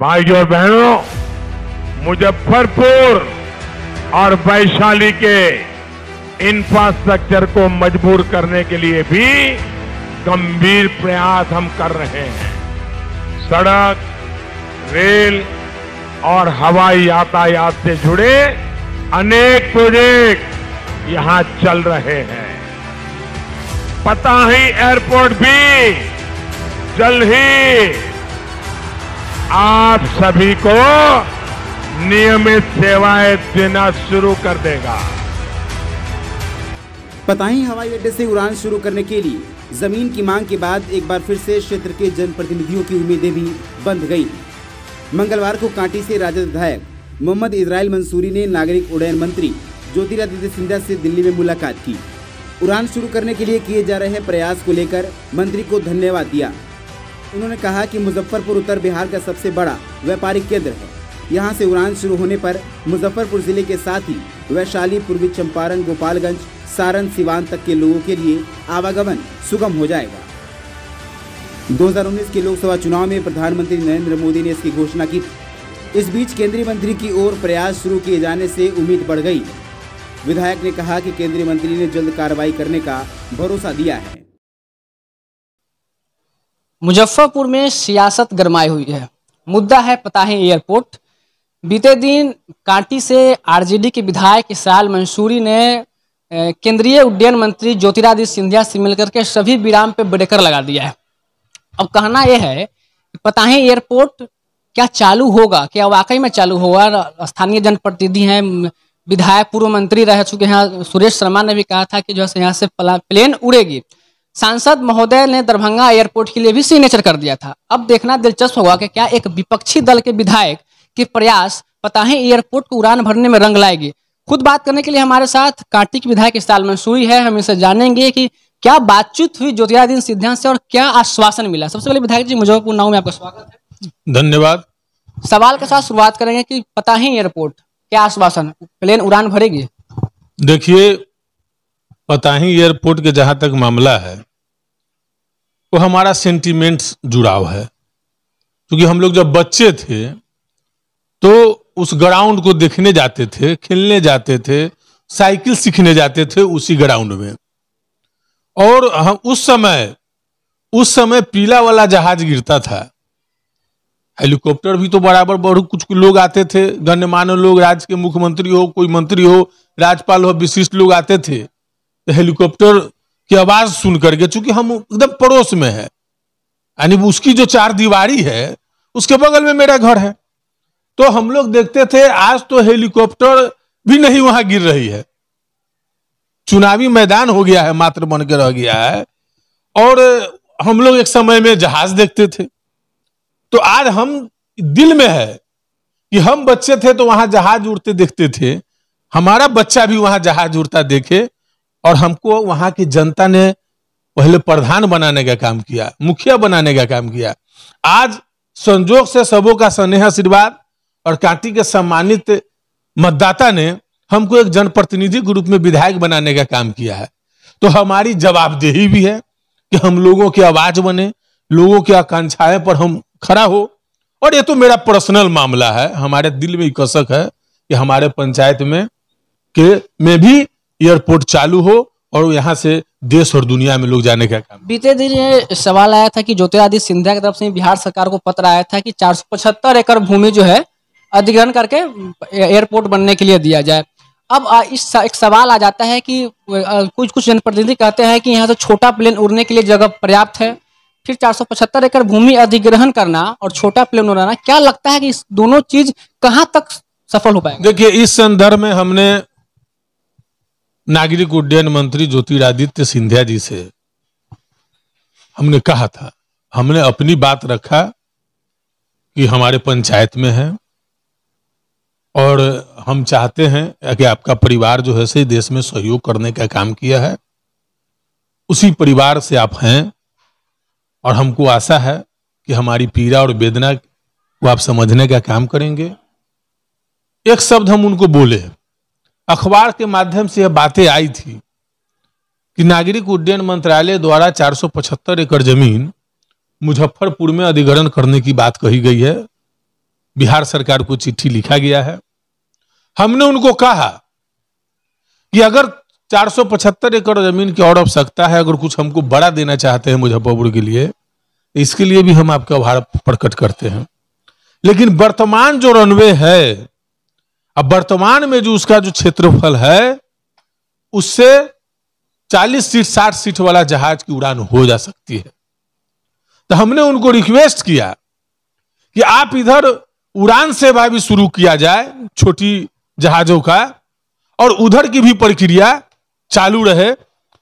भाइयों और बहनों मुजफ्फरपुर और वैशाली के इंफ्रास्ट्रक्चर को मजबूर करने के लिए भी गंभीर प्रयास हम कर रहे हैं सड़क रेल और हवाई यातायात से जुड़े अनेक प्रोजेक्ट यहां चल रहे हैं पता ही एयरपोर्ट भी जल्द ही आप सभी को नियमित सेवाएं देना शुरू कर देगा पताही हवाई अड्डे से उड़ान शुरू करने के लिए जमीन की मांग के बाद एक बार फिर से क्षेत्र के जनप्रतिनिधियों की उम्मीदें भी बंद गई मंगलवार को कांटी से राजद विधायक मोहम्मद इसराइल मंसूरी ने नागरिक उड्डयन मंत्री ज्योतिरादित्य सिंधिया से दिल्ली में मुलाकात की उड़ान शुरू करने के लिए किए जा रहे प्रयास को लेकर मंत्री को धन्यवाद दिया उन्होंने कहा कि मुजफ्फरपुर उत्तर बिहार का सबसे बड़ा व्यापारिक केंद्र है यहाँ से उड़ान शुरू होने पर मुजफ्फरपुर जिले के साथ ही वैशाली पूर्वी चंपारण गोपालगंज सारण सिवान तक के लोगों के लिए आवागमन सुगम हो जाएगा 2019 के लोकसभा चुनाव में प्रधानमंत्री नरेंद्र मोदी ने इसकी घोषणा की इस बीच केंद्रीय मंत्री की ओर प्रयास शुरू किए जाने से उम्मीद बढ़ गई विधायक ने कहा कि केंद्रीय मंत्री ने जल्द कार्रवाई करने का भरोसा दिया है मुजफ्फरपुर में सियासत गरमाई हुई है मुद्दा है पताही एयरपोर्ट बीते दिन कांटी से आरजेडी के विधायक इसराइल मंसूरी ने केंद्रीय उड्डयन मंत्री ज्योतिरादित्य सिंधिया से मिलकर के सभी विराम पे ब्रेकर लगा दिया है अब कहना यह है कि पताही एयरपोर्ट क्या चालू होगा क्या वाकई में चालू होगा स्थानीय जनप्रतिनिधि हैं विधायक पूर्व मंत्री रह चुके हैं सुरेश शर्मा ने भी कहा था कि जो है यहाँ से प्लेन उड़ेगी सांसद महोदय ने दरभंगा एयरपोर्ट के लिए भी सिग्नेचर कर दिया था अब देखना दिलचस्प होगा कि क्या एक विपक्षी दल के विधायक के प्रयास पता है एयरपोर्ट को उड़ान भरने में रंग लाएगी खुद बात करने के लिए हमारे साथ कार्तिक विधायक साल मंसूरी है हम इसे जानेंगे कि क्या बातचीत हुई ज्योतिरादित्य सिद्धांत से और क्या आश्वासन मिला सबसे पहले विधायक जी मुजफ्फरपुर नाव में आपका स्वागत है धन्यवाद सवाल के साथ शुरुआत करेंगे कि पता है एयरपोर्ट क्या आश्वासन प्लेन उड़ान भरेगी देखिए पता ही एयरपोर्ट के जहां तक मामला है वो हमारा सेंटीमेंट जुड़ाव है क्योंकि हम लोग जब बच्चे थे तो उस ग्राउंड को देखने जाते थे खेलने जाते थे साइकिल सीखने जाते थे उसी ग्राउंड में और हम उस समय उस समय पीला वाला जहाज गिरता था हेलीकॉप्टर भी तो बराबर बढ़ कुछ लोग आते थे गणमान्य लोग राज्य के मुख्यमंत्री हो कोई मंत्री हो राज्यपाल हो विशिष्ट लोग आते थे तो हेलीकॉप्टर की आवाज सुन करके चूंकि हम एकदम पड़ोस में है यानी उसकी जो चार दीवारी है उसके बगल में मेरा घर है तो हम लोग देखते थे आज तो हेलीकॉप्टर भी नहीं वहां गिर रही है चुनावी मैदान हो गया है मात्र बन के रह गया है और हम लोग एक समय में जहाज देखते थे तो आज हम दिल में है कि हम बच्चे थे तो वहां जहाज उड़ते देखते थे हमारा बच्चा भी वहां जहाज उड़ता देखे और हमको वहां की जनता ने पहले प्रधान बनाने का काम किया मुखिया बनाने का काम किया आज संजोग से सबों का स्नेह आशीर्वाद और कांटी के सम्मानित मतदाता ने हमको एक जनप्रतिनिधि के रूप में विधायक बनाने का काम किया है तो हमारी जवाबदेही भी है कि हम लोगों की आवाज बने लोगों की आकांक्षाएं पर हम खड़ा हो और ये तो मेरा पर्सनल मामला है हमारे दिल में कसक है कि हमारे पंचायत में के में भी एयरपोर्ट चालू हो और यहाँ से देश और दुनिया में लोग जाने का काम बीते दिन ये सवाल आया था कि ज्योतिरादित्य सिंधिया की तरफ से बिहार सरकार को पत्र आया था कि 475 एकड़ भूमि जो है अधिग्रहण करके एयरपोर्ट बनने के लिए दिया जाए अब इस एक सवाल आ जाता है कि कुछ कुछ जनप्रतिनिधि कहते हैं कि यहाँ से छोटा प्लेन उड़ने के लिए जगह पर्याप्त है फिर चार एकड़ भूमि अधिग्रहण करना और छोटा प्लेन उड़ाना क्या लगता है कि इस दोनों चीज कहाँ तक सफल हो पाए देखिए इस संदर्भ में हमने नागरिक उड्डयन मंत्री ज्योतिरादित्य सिंधिया जी से हमने कहा था हमने अपनी बात रखा कि हमारे पंचायत में है और हम चाहते हैं कि आपका परिवार जो है सही देश में सहयोग करने का काम किया है उसी परिवार से आप हैं और हमको आशा है कि हमारी पीड़ा और वेदना को आप समझने का काम करेंगे एक शब्द हम उनको बोले अखबार के माध्यम से यह बातें आई थी कि नागरिक उड्डयन मंत्रालय द्वारा 475 एकड़ जमीन मुजफ्फरपुर में अधिग्रहण करने की बात कही गई है बिहार सरकार को चिट्ठी लिखा गया है हमने उनको कहा कि अगर 475 एकड़ जमीन की और आवश्यकता है अगर कुछ हमको बड़ा देना चाहते हैं मुजफ्फरपुर के लिए इसके लिए भी हम आपका आभार प्रकट करते हैं लेकिन वर्तमान जो रनवे है अब वर्तमान में जो उसका जो क्षेत्रफल है उससे 40 सीट 60 सीट वाला जहाज की उड़ान हो जा सकती है तो हमने उनको रिक्वेस्ट किया कि आप इधर उड़ान सेवा भी शुरू किया जाए छोटी जहाजों का और उधर की भी प्रक्रिया चालू रहे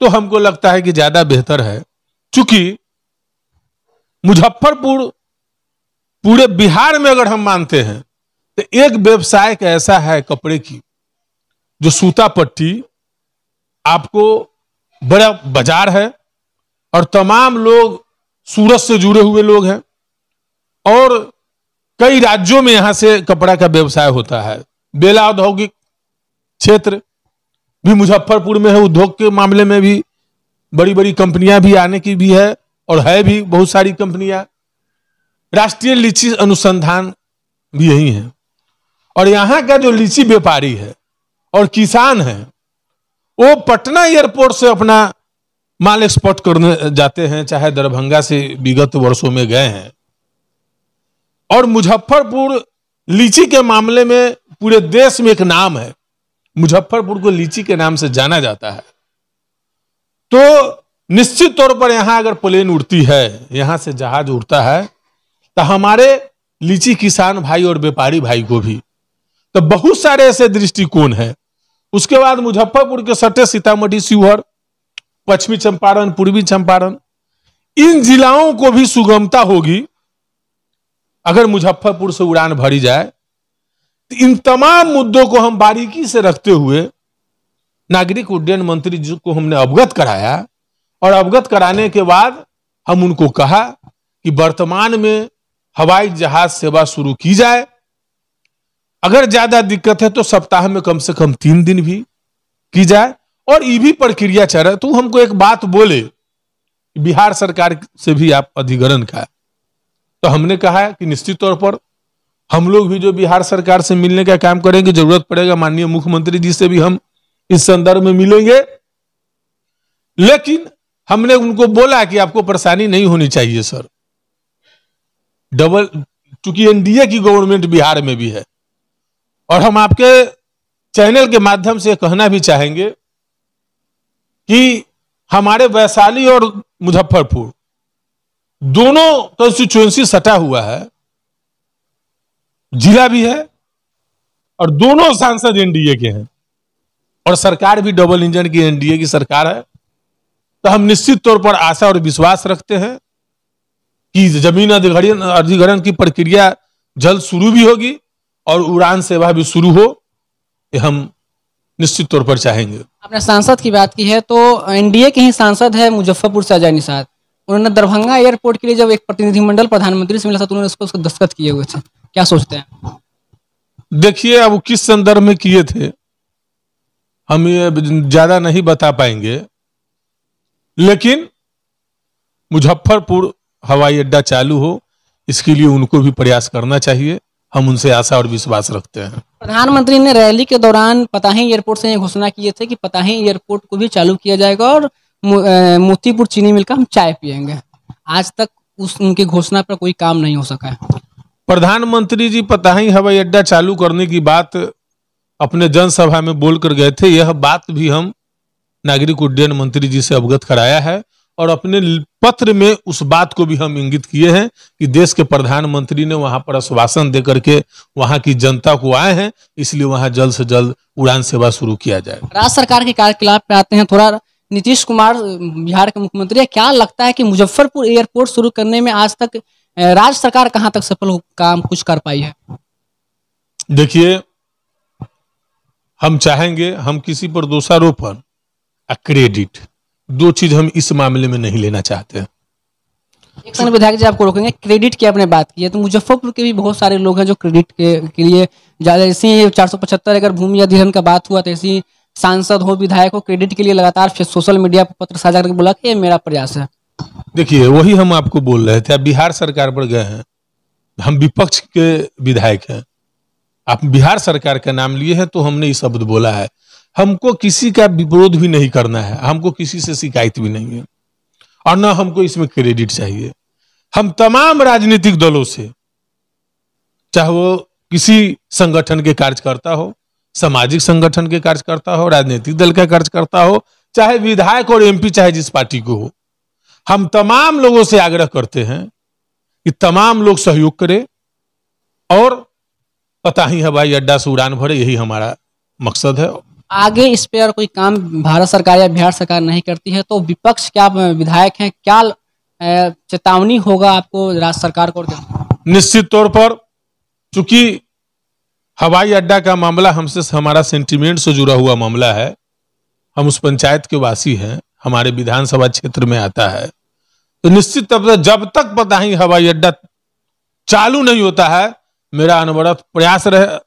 तो हमको लगता है कि ज्यादा बेहतर है क्योंकि मुजफ्फरपुर पूरे बिहार में अगर हम मानते हैं तो एक व्यवसाय ऐसा है कपड़े की जो सूता पट्टी आपको बड़ा बाजार है और तमाम लोग सूरत से जुड़े हुए लोग हैं और कई राज्यों में यहां से कपड़ा का व्यवसाय होता है बेला औद्योगिक क्षेत्र भी मुजफ्फरपुर में है उद्योग के मामले में भी बड़ी बड़ी कंपनियां भी आने की भी है और है भी बहुत सारी कंपनियां राष्ट्रीय लीची अनुसंधान भी यही है और यहाँ का जो लीची व्यापारी है और किसान है वो पटना एयरपोर्ट से अपना माल एक्सपोर्ट करने जाते हैं चाहे दरभंगा से विगत वर्षों में गए हैं और मुजफ्फरपुर लीची के मामले में पूरे देश में एक नाम है मुजफ्फरपुर को लीची के नाम से जाना जाता है तो निश्चित तौर पर यहाँ अगर प्लेन उड़ती है यहाँ से जहाज उड़ता है तो हमारे लीची किसान भाई और व्यापारी भाई को भी तो बहुत सारे ऐसे दृष्टिकोण हैं उसके बाद मुजफ्फरपुर के सटे सीतामढ़ी शिवहर पश्चिमी चंपारण पूर्वी चंपारण इन जिलाओं को भी सुगमता होगी अगर मुजफ्फरपुर से उड़ान भरी जाए तो इन तमाम मुद्दों को हम बारीकी से रखते हुए नागरिक उड्डयन मंत्री जी को हमने अवगत कराया और अवगत कराने के बाद हम उनको कहा कि वर्तमान में हवाई जहाज सेवा शुरू की जाए अगर ज्यादा दिक्कत है तो सप्ताह में कम से कम तीन दिन भी की जाए और ये भी प्रक्रिया चल रहा है तो हमको एक बात बोले बिहार सरकार से भी आप अधिग्रहण का तो हमने कहा है कि निश्चित तौर पर हम लोग भी जो बिहार सरकार से मिलने का काम करेंगे जरूरत पड़ेगा माननीय मुख्यमंत्री जी से भी हम इस संदर्भ में मिलेंगे लेकिन हमने उनको बोला कि आपको परेशानी नहीं होनी चाहिए सर डबल चूंकि एनडीए की गवर्नमेंट बिहार में भी है और हम आपके चैनल के माध्यम से कहना भी चाहेंगे कि हमारे वैशाली और मुजफ्फरपुर दोनों कंस्टिट्यूएंसी सटा हुआ है जिला भी है और दोनों सांसद एनडीए के हैं और सरकार भी डबल इंजन की एनडीए की सरकार है तो हम निश्चित तौर पर आशा और विश्वास रखते हैं कि जमीन अधिग्रहण अधिग्रहण की प्रक्रिया जल्द शुरू भी होगी और उड़ान सेवा भी शुरू हो ये हम निश्चित तौर पर चाहेंगे आपने सांसद की बात की है तो एनडीए के ही सांसद है मुजफ्फरपुर से अजय निषाद उन्होंने दरभंगा एयरपोर्ट के लिए जब एक प्रतिनिधिमंडल प्रधानमंत्री से मिला था तो उन्होंने उसको उसको दस्तखत किए हुए थे क्या सोचते हैं देखिए अब किस संदर्भ में किए थे हम ये ज्यादा नहीं बता पाएंगे लेकिन मुजफ्फरपुर हवाई अड्डा चालू हो इसके लिए उनको भी प्रयास करना चाहिए हम उनसे आशा और विश्वास रखते हैं प्रधानमंत्री ने रैली के दौरान पताही एयरपोर्ट से घोषणा किए थे कि पताही एयरपोर्ट को भी चालू किया जाएगा और मोतीपुर चीनी मिल का हम चाय पियेंगे आज तक उस उनकी घोषणा पर कोई काम नहीं हो सका है प्रधानमंत्री जी पताही हवाई अड्डा चालू करने की बात अपने जनसभा में बोलकर गए थे यह बात भी हम नागरिक उड्डयन मंत्री जी से अवगत कराया है और अपने पत्र में उस बात को भी हम इंगित किए हैं कि देश के प्रधानमंत्री ने वहां पर आश्वासन दे करके वहां की जनता को आए हैं इसलिए वहां जल्द से जल्द उड़ान सेवा शुरू किया जाए राज्य सरकार के कार्यकलाप पे आते हैं थोड़ा नीतीश कुमार बिहार के मुख्यमंत्री क्या लगता है कि मुजफ्फरपुर एयरपोर्ट शुरू करने में आज तक राज्य सरकार कहाँ तक सफल काम कुछ कर पाई है देखिए हम चाहेंगे हम किसी पर दोषारोपण क्रेडिट दो चीज हम इस मामले में नहीं लेना चाहते विधायक जी आपको रोकेंगे क्रेडिट की आपने बात की है तो मुजफ्फरपुर के भी बहुत सारे लोग हैं जो क्रेडिट के, के लिए ज्यादा ऐसी चार सौ पचहत्तर अगर भूमि अधिग्रहण का बात हुआ तो ऐसी सांसद हो विधायक हो क्रेडिट के लिए लगातार फिर सोशल मीडिया पर पत्र साझा करके बोला कि ये मेरा प्रयास है देखिए वही हम आपको बोल रहे थे आप बिहार सरकार पर गए हैं हम विपक्ष के विधायक हैं आप बिहार सरकार का नाम लिए हैं तो हमने ये शब्द बोला है हमको किसी का विरोध भी नहीं करना है हमको किसी से शिकायत भी नहीं है और ना हमको इसमें क्रेडिट चाहिए हम तमाम राजनीतिक दलों से चाहे वो किसी संगठन के कार्यकर्ता हो सामाजिक संगठन के कार्यकर्ता हो राजनीतिक दल का कार्यकर्ता हो चाहे विधायक और एमपी चाहे जिस पार्टी को हो हम तमाम लोगों से आग्रह करते हैं कि तमाम लोग सहयोग करें और पता ही हवाई अड्डा से उड़ान भरे यही हमारा मकसद है आगे इस पर कोई काम भारत सरकार या बिहार सरकार नहीं करती है तो विपक्ष क्या विधायक हैं क्या चेतावनी होगा आपको राज्य सरकार को निश्चित तौर पर चूंकि हवाई अड्डा का मामला हमसे हमारा सेंटिमेंट से जुड़ा हुआ मामला है हम उस पंचायत के वासी हैं हमारे विधानसभा क्षेत्र में आता है तो निश्चित तौर पर जब तक पता ही हवाई अड्डा चालू नहीं होता है मेरा अनवरत प्रयास रहे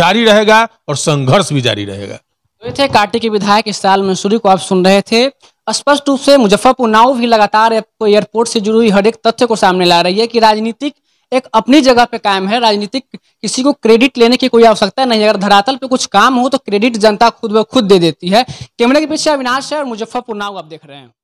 जारी रहेगा और संघर्ष भी जारी रहेगा ये थे कार्टी के विधायक इस साल मंसूरी को आप सुन रहे थे स्पष्ट रूप से मुजफ्फरपुर नाव भी लगातार आपको तो एयरपोर्ट से जुड़ी हर एक तथ्य को सामने ला रही है कि राजनीतिक एक अपनी जगह पे कायम है राजनीतिक किसी को क्रेडिट लेने की कोई आवश्यकता नहीं अगर धरातल पे कुछ काम हो तो क्रेडिट जनता खुद ब खुद दे देती है कैमरे के पीछे अविनाश है और मुजफ्फरपुर नाव आप देख रहे हैं